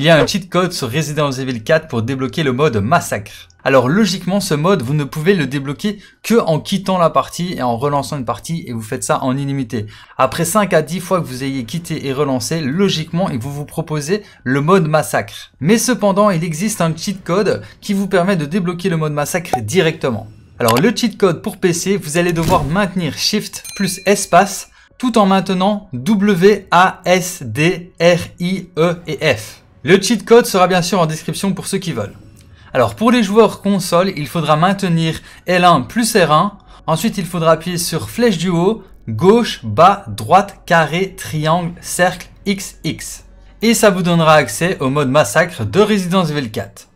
Il y a un cheat code sur Resident Evil 4 pour débloquer le mode Massacre. Alors logiquement, ce mode, vous ne pouvez le débloquer que en quittant la partie et en relançant une partie et vous faites ça en illimité. Après 5 à 10 fois que vous ayez quitté et relancé, logiquement, il vous vous proposez le mode Massacre. Mais cependant, il existe un cheat code qui vous permet de débloquer le mode Massacre directement. Alors le cheat code pour PC, vous allez devoir maintenir Shift plus espace tout en maintenant W, A, S, D, R, I, E et F. Le cheat code sera bien sûr en description pour ceux qui veulent. Alors pour les joueurs console, il faudra maintenir L1 plus R1, ensuite il faudra appuyer sur flèche du haut, gauche, bas, droite, carré, triangle, cercle, XX. Et ça vous donnera accès au mode massacre de Resident Evil 4.